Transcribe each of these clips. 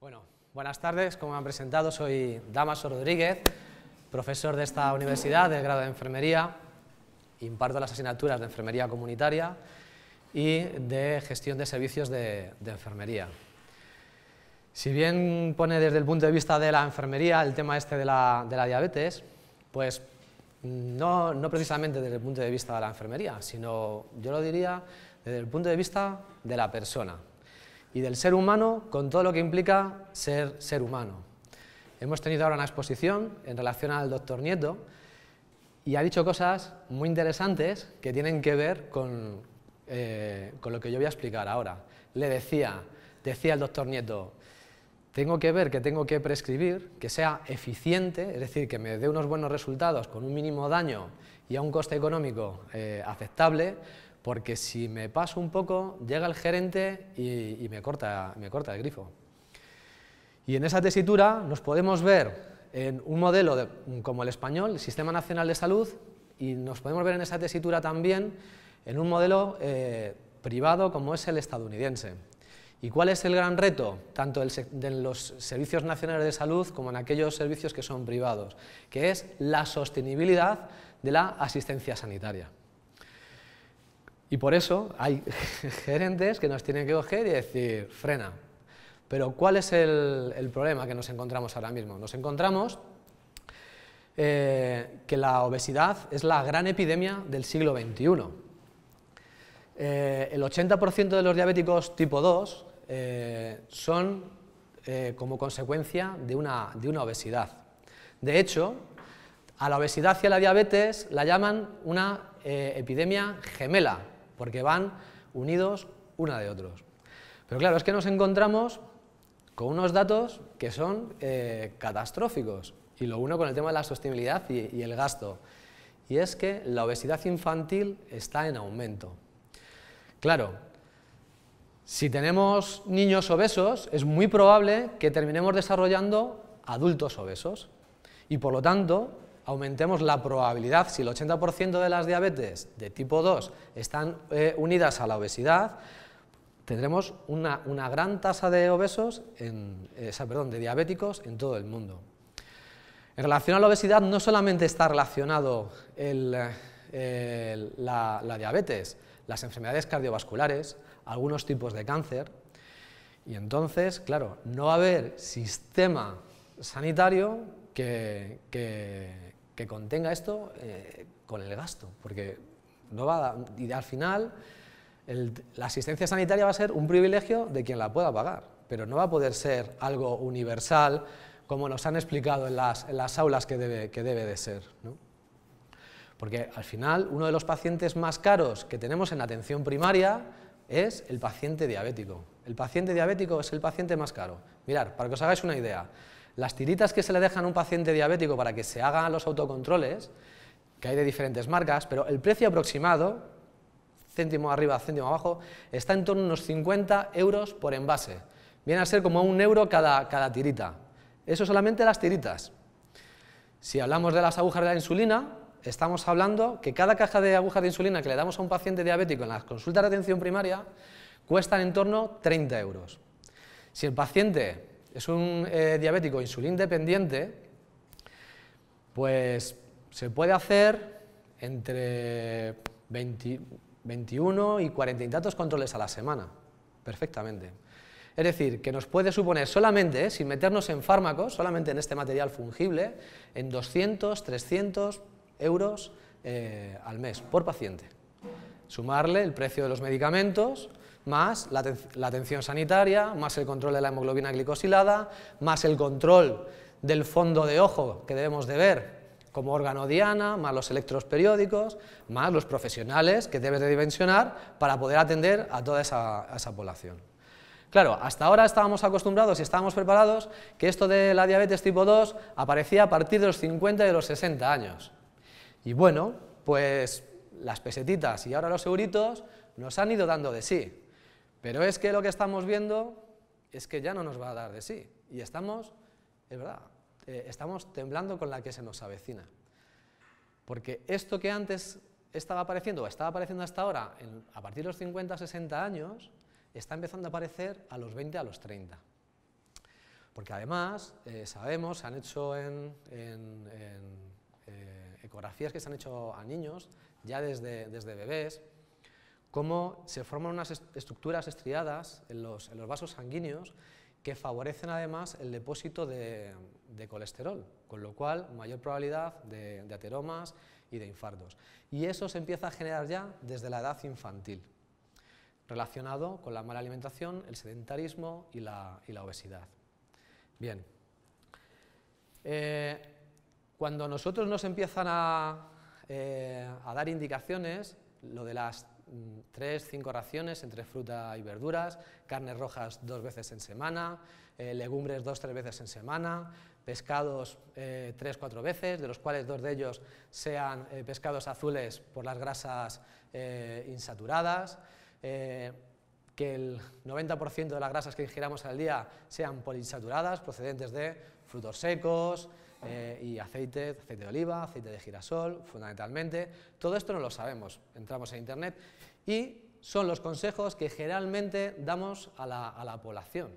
Bueno, buenas tardes. Como me han presentado, soy Damaso Rodríguez, profesor de esta universidad del grado de enfermería. Imparto las asignaturas de enfermería comunitaria y de gestión de servicios de, enfermería. Si bien pone desde el punto de vista de la enfermería el tema este de la, diabetes, pues no, precisamente desde el punto de vista de la enfermería, sino yo lo diría desde el punto de vista de la persona y del ser humano con todo lo que implica ser ser humano. Hemos tenido ahora una exposición en relación al doctor Nieto y ha dicho cosas muy interesantes que tienen que ver con, eh, con lo que yo voy a explicar ahora. Le decía, decía el doctor Nieto, tengo que ver que tengo que prescribir, que sea eficiente, es decir, que me dé unos buenos resultados con un mínimo daño y a un coste económico eh, aceptable, porque si me paso un poco, llega el gerente y, me, corta, me el grifo. Y en esa tesitura nos podemos ver en un modelo como el español, el Sistema Nacional de Salud, y nos podemos ver en esa tesitura también en un modelo eh, privado como es el estadounidense. ¿Y cuál es el gran reto? Tanto en los servicios nacionales de salud como en aquellos servicios que son privados, que es la sostenibilidad de la asistencia sanitaria. Y por eso hay gerentes que nos tienen que coger y decir, frena. Pero ¿cuál es el, problema que nos encontramos ahora mismo? Nos encontramos eh, que la obesidad es la gran epidemia del siglo XXI. Eh, el 80% de los diabéticos tipo 2 eh, son como consecuencia de una, obesidad. De hecho, a la obesidad y a la diabetes la llaman una epidemia gemela, porque van unidos una de otros. Pero claro, es que nos encontramos con unos datos que son eh, catastróficos, y lo uno con el tema de la sostenibilidad y el gasto, y es que la obesidad infantil está en aumento. Claro, si tenemos niños obesos, es muy probable que terminemos desarrollando adultos obesos. Y por lo tanto, aumentemos la probabilidad, si el 80% de las diabetes de tipo 2 están eh, unidas a la obesidad, tendremos una, gran tasa de obesos, eh, perdón, de diabéticos en todo el mundo. En relación a la obesidad no solamente está relacionado eh, la, diabetes, las enfermedades cardiovasculares, algunos tipos de cáncer, y entonces, claro, no va a haber sistema sanitario que, que contenga esto eh, con el gasto, porque no va y al final la asistencia sanitaria va a ser un privilegio de quien la pueda pagar, pero no va a poder ser algo universal como nos han explicado en las, aulas que debe, de ser. Porque al final uno de los pacientes más caros que tenemos en atención primaria es el paciente diabético. El paciente diabético es el paciente más caro. Mirar, para que os hagáis una idea, las tiritas que se le dejan a un paciente diabético para que se hagan los autocontroles, que hay de diferentes marcas, pero el precio aproximado, céntimo arriba, céntimo abajo, está en torno a unos 50 euros por envase. Viene a ser como un euro cada, cada tirita. Eso solamente las tiritas. Si hablamos de las agujas de la insulina, estamos hablando que cada caja de agujas de insulina que le damos a un paciente diabético en las consultas de atención primaria cuesta en torno a 30 euros. Si el paciente es un eh, diabético insulín dependiente, pues se puede hacer entre 21 y 40 datos controles a la semana, perfectamente. Es decir, que nos puede suponer solamente, ¿eh? sin meternos en fármacos, solamente en este material fungible, en 200, 300 euros eh, al mes por paciente. Sumarle el precio de los medicamentos, más la, atención sanitaria, más el control de la hemoglobina glicosilada, más el control del fondo de ojo que debemos de ver como órgano diana, más los electros periódicos, más los profesionales que debes de dimensionar para poder atender a toda esa, población. Claro, hasta ahora estábamos acostumbrados y estábamos preparados que esto de la diabetes tipo 2 aparecía a partir de los 50 y de los 60 años. Y bueno, pues las pesetitas y ahora los euritos nos han ido dando de sí. Pero es que lo que estamos viendo es que ya no nos va a dar de sí. Y estamos, es verdad, eh, estamos temblando con la que se nos avecina. Porque esto que antes estaba apareciendo, o estaba apareciendo hasta ahora, a partir de los 50, 60 años, está empezando a aparecer a los 20, a los 30. Porque además, eh, sabemos, se han hecho en, eh, ecografías que se han hecho a niños, ya desde bebés, cómo se forman unas estructuras estriadas en los, vasos sanguíneos que favorecen además el depósito de, colesterol, con lo cual mayor probabilidad de, ateromas y de infartos. Y eso se empieza a generar ya desde la edad infantil, relacionado con la mala alimentación, el sedentarismo y la, obesidad. Bien, eh, cuando nosotros nos empiezan eh, a dar indicaciones, lo de las 3, mm, cinco raciones entre fruta y verduras, carnes rojas dos veces en semana, eh, legumbres dos, tres veces en semana, pescados eh, tres, cuatro veces, de los cuales dos de ellos sean eh, pescados azules por las grasas insaturadas, que el 90% de las grasas que ingiramos al día sean poliinsaturadas procedentes de frutos secos, eh, y aceite de oliva, aceite de girasol, fundamentalmente. Todo esto no lo sabemos. Entramos en Internet y son los consejos que generalmente damos a la, población.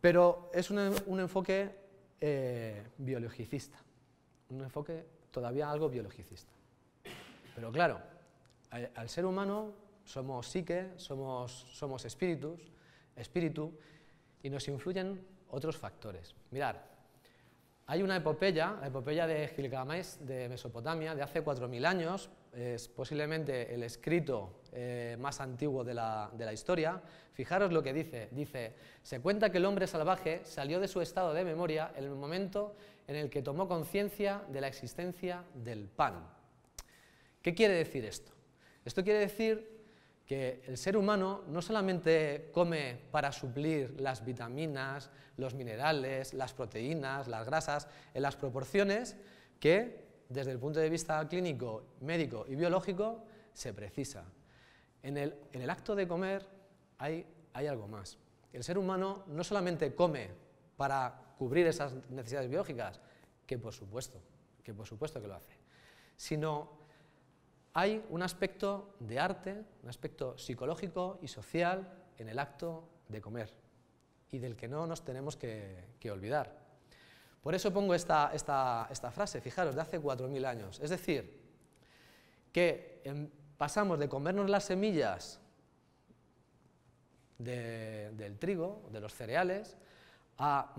Pero es un, enfoque eh, biologicista, un enfoque todavía algo biologicista. Pero claro, al, ser humano somos psique, somos, somos espíritus, espíritu, y nos influyen otros factores. Mirad, hay una epopeya, la epopeya de Gilgamesh de Mesopotamia, de hace 4.000 años, es posiblemente el escrito eh, más antiguo de la, de la historia. Fijaros lo que dice, dice, se cuenta que el hombre salvaje salió de su estado de memoria en el momento en el que tomó conciencia de la existencia del pan. ¿Qué quiere decir esto? Esto quiere decir que el ser humano no solamente come para suplir las vitaminas, los minerales, las proteínas, las grasas, en las proporciones que desde el punto de vista clínico, médico y biológico se precisa. En el, acto de comer hay, hay algo más. El ser humano no solamente come para cubrir esas necesidades biológicas, que por supuesto, que por supuesto que lo hace, sino hay un aspecto de arte, un aspecto psicológico y social en el acto de comer y del que no nos tenemos que, olvidar. Por eso pongo esta, frase, fijaros, de hace 4.000 años. Es decir, que em, pasamos de comernos las semillas del trigo, de los cereales, a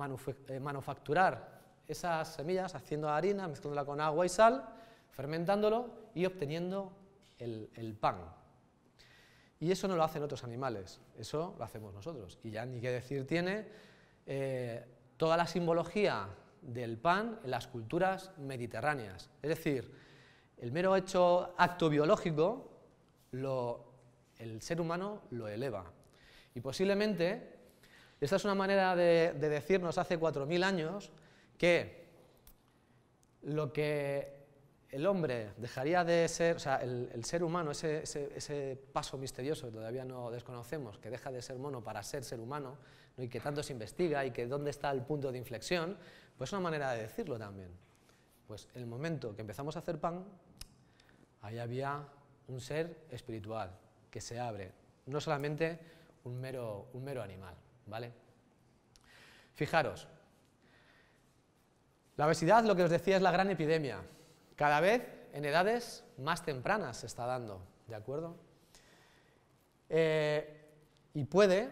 eh, manufacturar esas semillas haciendo harina, mezclándola con agua y sal, fermentándolo y obteniendo el, pan. Y eso no lo hacen otros animales, eso lo hacemos nosotros. Y ya ni qué decir tiene eh, toda la simbología del pan en las culturas mediterráneas. Es decir, el mero hecho acto biológico, el ser humano lo eleva. Y posiblemente, esta es una manera de, de decirnos hace 4.000 años que lo que el hombre dejaría de ser, o sea, el, ser humano, ese, paso misterioso que todavía no desconocemos, que deja de ser mono para ser ser humano, y que tanto se investiga y que dónde está el punto de inflexión, pues es una manera de decirlo también. Pues el momento que empezamos a hacer pan, ahí había un ser espiritual que se abre, no solamente un mero, un mero animal, ¿vale? Fijaros, la obesidad, lo que os decía, es la gran epidemia cada vez en edades más tempranas se está dando, ¿de acuerdo? Eh, y puede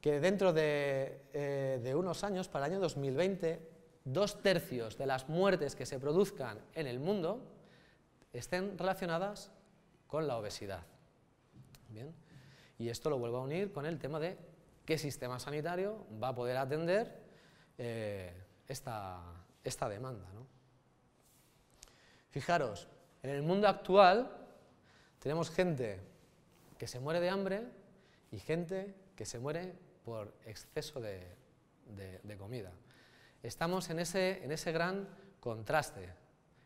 que dentro eh, de, unos años, para el año 2020, dos tercios de las muertes que se produzcan en el mundo estén relacionadas con la obesidad. Bien. Y esto lo vuelvo a unir con el tema de qué sistema sanitario va a poder atender eh, esta, esta, demanda. ¿no? Fijaros, en el mundo actual tenemos gente que se muere de hambre y gente que se muere por exceso de, comida. Estamos en ese, en ese gran contraste.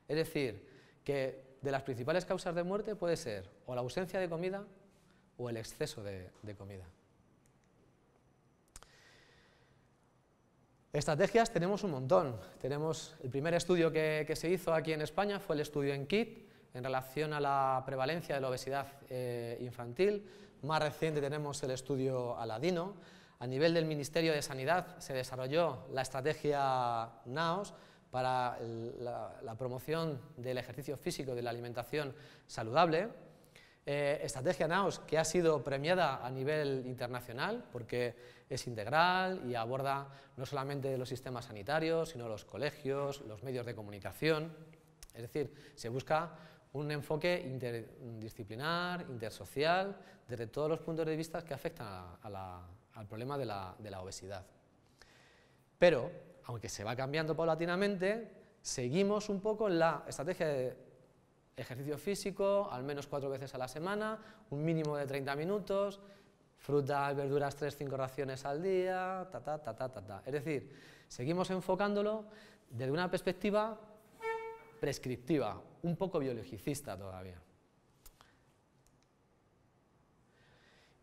Es decir, que de las principales causas de muerte puede ser o la ausencia de comida o el exceso de comida. Estrategias tenemos un montón. Tenemos el primer estudio que, se hizo aquí en España fue el estudio en KIT en relación a la prevalencia de la obesidad eh, infantil. Más reciente tenemos el estudio Aladino. A nivel del Ministerio de Sanidad se desarrolló la estrategia NAOS para la, la promoción del ejercicio físico y de la alimentación saludable. Eh, estrategia NAOS que ha sido premiada a nivel internacional porque es integral y aborda no solamente los sistemas sanitarios, sino los colegios, los medios de comunicación. Es decir, se busca un enfoque interdisciplinar, intersocial, desde todos los puntos de vista que afectan al problema de la, de la obesidad. Pero, aunque se va cambiando paulatinamente, seguimos un poco en la estrategia de ejercicio físico, al menos cuatro veces a la semana, un mínimo de 30 minutos, frutas, verduras, tres cinco raciones al día, ta, ta, ta, ta, ta, Es decir, seguimos enfocándolo desde una perspectiva prescriptiva, un poco biologicista todavía.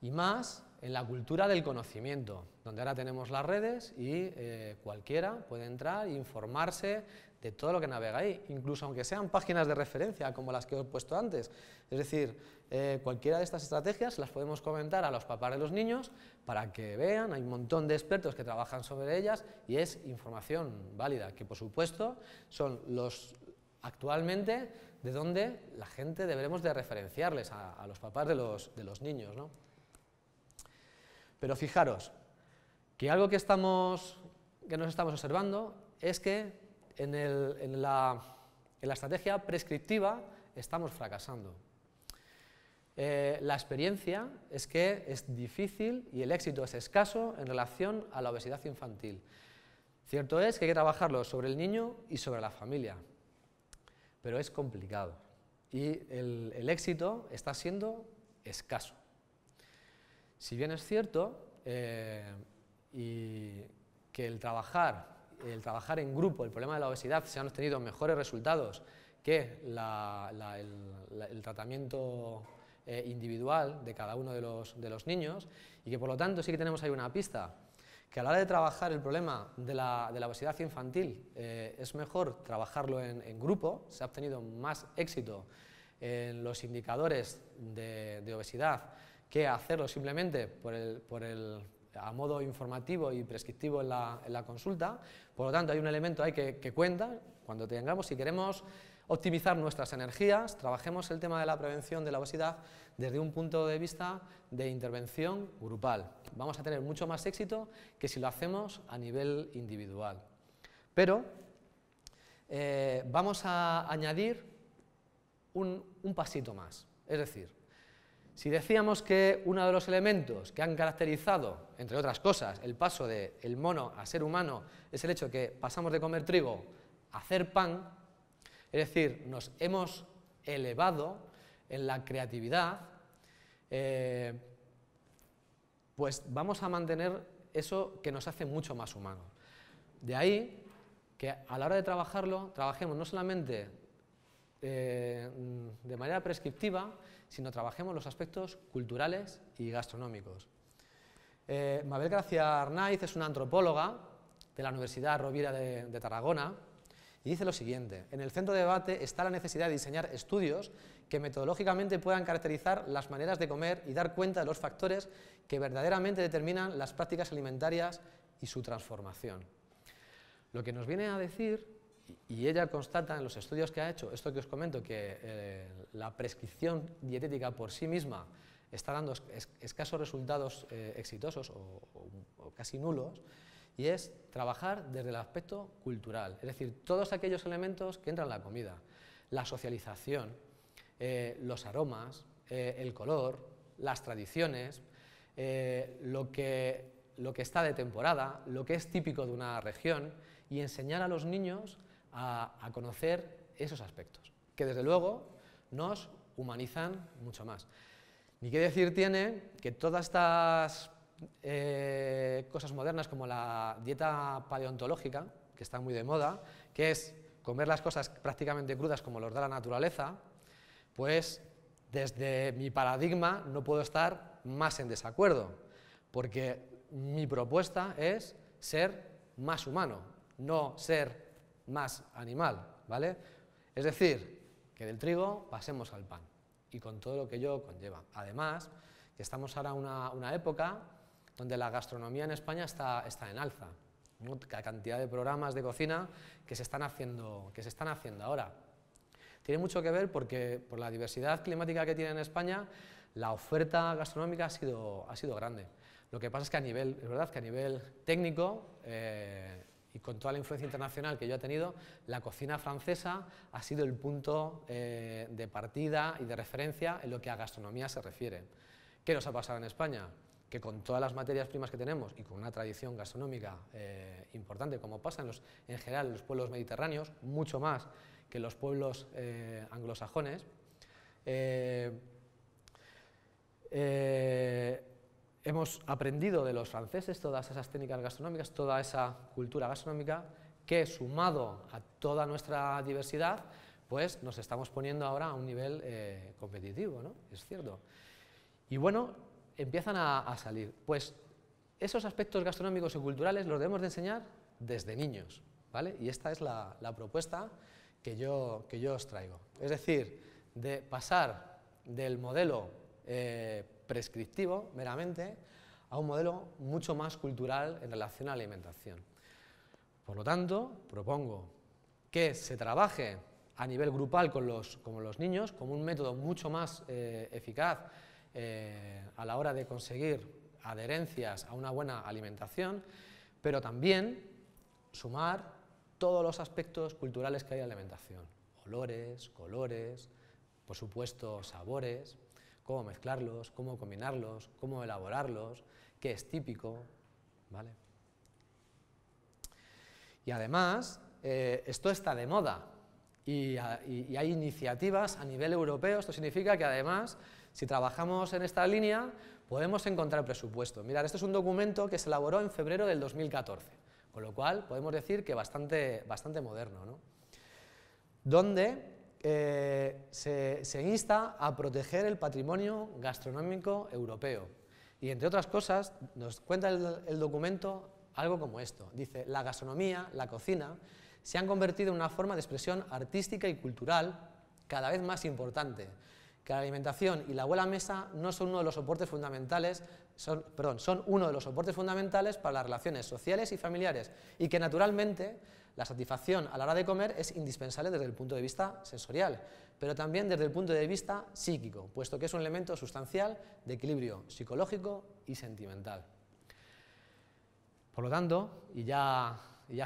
Y más en la cultura del conocimiento, donde ahora tenemos las redes y eh, cualquiera puede entrar e informarse de todo lo que navega ahí, incluso aunque sean páginas de referencia como las que os he puesto antes. Es decir, eh, cualquiera de estas estrategias las podemos comentar a los papás de los niños para que vean, hay un montón de expertos que trabajan sobre ellas y es información válida, que por supuesto son los actualmente de donde la gente deberemos de referenciarles a, los papás de los, niños. Pero fijaros que algo que, estamos, que nos estamos observando es que en, la, estrategia prescriptiva estamos fracasando. Eh, la experiencia es que es difícil y el éxito es escaso en relación a la obesidad infantil. Cierto es que hay que trabajarlo sobre el niño y sobre la familia, pero es complicado y el, éxito está siendo escaso. Si bien es cierto eh, que el trabajar el trabajar en grupo, el problema de la obesidad, se han obtenido mejores resultados que el, tratamiento eh, individual de cada uno de los, de los, niños y que por lo tanto sí que tenemos ahí una pista, que a la hora de trabajar el problema de la, de obesidad infantil eh, es mejor trabajarlo en, en grupo, se ha obtenido más éxito en los indicadores de, de, obesidad que hacerlo simplemente por el, por el, a modo informativo y prescriptivo en la, consulta. Por lo tanto, hay un elemento ahí que, cuenta cuando tengamos, si queremos optimizar nuestras energías, trabajemos el tema de la prevención de la obesidad desde un punto de vista de intervención grupal. Vamos a tener mucho más éxito que si lo hacemos a nivel individual. Pero eh, vamos a añadir un pasito más, es decir, si decíamos que uno de los elementos que han caracterizado, entre otras cosas, el paso del mono a ser humano es el hecho de que pasamos de comer trigo a hacer pan, es decir, nos hemos elevado en la creatividad, eh, pues vamos a mantener eso que nos hace mucho más humanos. De ahí que a la hora de trabajarlo, trabajemos no solamente eh, de manera prescriptiva, sino trabajemos los aspectos culturales y gastronómicos. Eh, Mabel Gracia Arnaiz es una antropóloga de la Universidad Rovira de, de Tarragona y dice lo siguiente, en el centro de debate está la necesidad de diseñar estudios que metodológicamente puedan caracterizar las maneras de comer y dar cuenta de los factores que verdaderamente determinan las prácticas alimentarias y su transformación. Lo que nos viene a decir y ella constata en los estudios que ha hecho, esto que os comento, que eh, la prescripción dietética por sí misma está dando escasos resultados eh, exitosos o, casi nulos, y es trabajar desde el aspecto cultural, es decir, todos aquellos elementos que entran en la comida, la socialización, eh, los aromas, el color, las tradiciones, lo que lo que está de temporada, lo que es típico de una región y enseñar a los niños a, conocer esos aspectos, que desde luego nos humanizan mucho más. Ni qué decir tiene que todas estas eh, cosas modernas como la dieta paleontológica, que está muy de moda, que es comer las cosas prácticamente crudas como los da la naturaleza, pues desde mi paradigma no puedo estar más en desacuerdo, porque mi propuesta es ser más humano, no ser más animal, ¿vale? Es decir, que del trigo pasemos al pan y con todo lo que ello conlleva. Además, que estamos ahora en una, época donde la gastronomía en España está, está en alza. La cantidad de programas de cocina que se están haciendo, que se están haciendo ahora. Tiene mucho que ver porque por la diversidad climática que tiene en España, la oferta gastronómica ha sido, ha sido grande. Lo que pasa es que a nivel, es verdad que a nivel técnico, eh, y con toda la influencia internacional que yo he tenido, la cocina francesa ha sido el punto eh, de partida y de referencia en lo que a gastronomía se refiere. ¿Qué nos ha pasado en España? Que con todas las materias primas que tenemos y con una tradición gastronómica eh, importante, como pasa en, los, en general en los pueblos mediterráneos, mucho más que los pueblos eh, anglosajones, hemos aprendido de los franceses todas esas técnicas gastronómicas, toda esa cultura gastronómica, que sumado a toda nuestra diversidad, pues nos estamos poniendo ahora a un nivel eh, competitivo, ¿no? Es cierto. Y bueno, empiezan a, salir. Pues esos aspectos gastronómicos y culturales los debemos de enseñar desde niños, ¿vale? Y esta es la, propuesta que yo, que yo os traigo. Es decir, de pasar del modelo eh, prescriptivo meramente a un modelo mucho más cultural en relación a la alimentación. Por lo tanto, propongo que se trabaje a nivel grupal con los, niños como un método mucho más eh, eficaz eh, a la hora de conseguir adherencias a una buena alimentación, pero también sumar todos los aspectos culturales que hay en la alimentación, olores, colores, por supuesto sabores, cómo mezclarlos, cómo combinarlos, cómo elaborarlos, qué es típico, ¿vale? Y además, eh, esto está de moda y, hay iniciativas a nivel europeo. Esto significa que además, si trabajamos en esta línea, podemos encontrar presupuesto. Mirad, este es un documento que se elaboró en febrero del 2014, con lo cual podemos decir que bastante, bastante moderno, ¿no? Donde se, insta a proteger el patrimonio gastronómico europeo. Y entre otras cosas, nos cuenta el, documento algo como esto. Dice, la gastronomía, la cocina, se han convertido en una forma de expresión artística y cultural cada vez más importante, que la alimentación y la buena mesa no son uno de los soportes fundamentales, son, perdón, son uno de los soportes fundamentales para las relaciones sociales y familiares y que naturalmente la satisfacción a la hora de comer es indispensable desde el punto de vista sensorial, pero también desde el punto de vista psíquico, puesto que es un elemento sustancial de equilibrio psicológico y sentimental. Por lo tanto, y ya,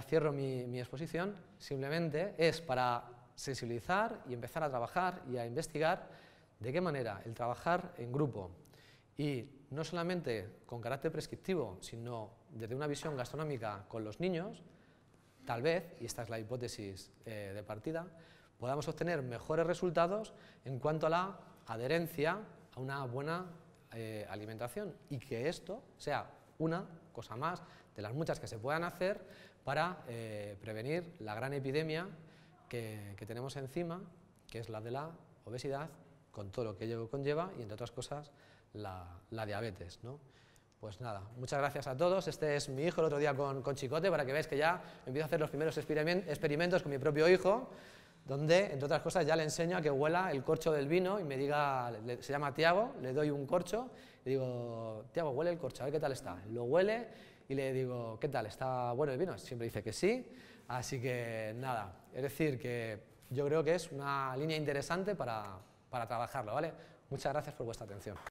cierro mi exposición, simplemente es para sensibilizar y empezar a trabajar y a investigar de qué manera el trabajar en grupo y no solamente con carácter prescriptivo, sino desde una visión gastronómica con los niños, tal vez, y esta es la hipótesis eh, de partida, podamos obtener mejores resultados en cuanto a la adherencia a una buena eh, alimentación y que esto sea una cosa más de las muchas que se puedan hacer para eh, prevenir la gran epidemia que, tenemos encima, que es la de la obesidad, con todo lo que ello conlleva y, entre otras cosas, la, la diabetes. ¿no? Pues nada, muchas gracias a todos. Este es mi hijo el otro día con, con Chicote, para que veáis que ya empiezo a hacer los primeros experimentos con mi propio hijo, donde, entre otras cosas, ya le enseño a que huela el corcho del vino y me diga, se llama Tiago, le doy un corcho y digo, Tiago, huele el corcho, a ver qué tal está. Lo huele y le digo, ¿qué tal? ¿Está bueno el vino? Siempre dice que sí. Así que nada, es decir, que yo creo que es una línea interesante para, para trabajarlo, ¿vale? Muchas gracias por vuestra atención.